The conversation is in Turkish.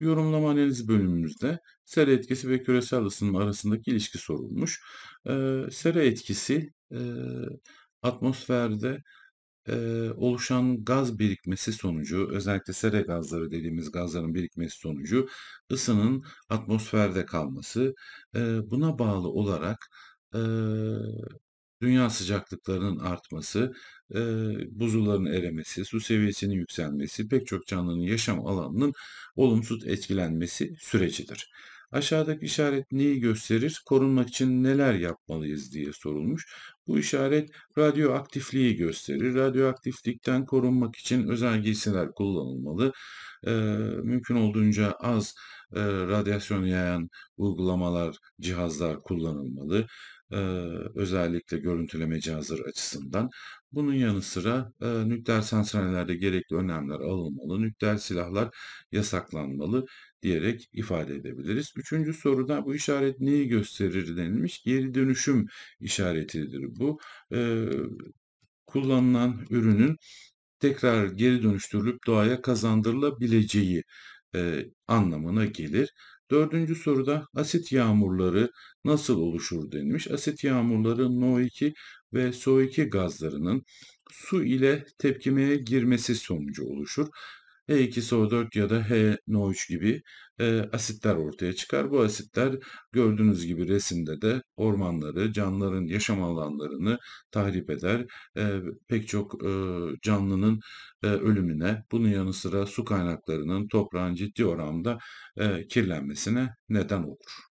Yorumlama analiz bölümümüzde sera etkisi ve küresel ısınma arasındaki ilişki sorulmuş. E, sera etkisi e, atmosferde e, oluşan gaz birikmesi sonucu özellikle sera gazları dediğimiz gazların birikmesi sonucu ısının atmosferde kalması e, buna bağlı olarak e, dünya sıcaklıklarının artması, e, buzulların erimesi, su seviyesinin yükselmesi, pek çok canlının yaşam alanının olumsuz etkilenmesi sürecidir. Aşağıdaki işaret neyi gösterir? Korunmak için neler yapmalıyız diye sorulmuş. Bu işaret radyoaktifliği gösterir. Radyoaktiflikten korunmak için özel giysiler kullanılmalı. E, mümkün olduğunca az e, radyasyon yayan uygulamalar, cihazlar kullanılmalı. Ee, özellikle görüntüleme cihazları açısından bunun yanı sıra e, nükleer santrallerde gerekli önlemler alınmalı, nükleer silahlar yasaklanmalı diyerek ifade edebiliriz. Üçüncü soruda bu işaret neyi gösterir denilmiş. Geri dönüşüm işaretidir bu. E, kullanılan ürünün tekrar geri dönüştürülüp doğaya kazandırılabileceği e, anlamına gelir. Dördüncü soruda asit yağmurları nasıl oluşur denilmiş. Asit yağmurları NO2 ve SO2 gazlarının su ile tepkimeye girmesi sonucu oluşur. H2SO4 ya da HNO3 gibi e, asitler ortaya çıkar. Bu asitler gördüğünüz gibi resimde de ormanları, canlıların yaşam alanlarını tahrip eder. E, pek çok e, canlının e, ölümüne, bunun yanı sıra su kaynaklarının toprağın ciddi oranda e, kirlenmesine neden olur.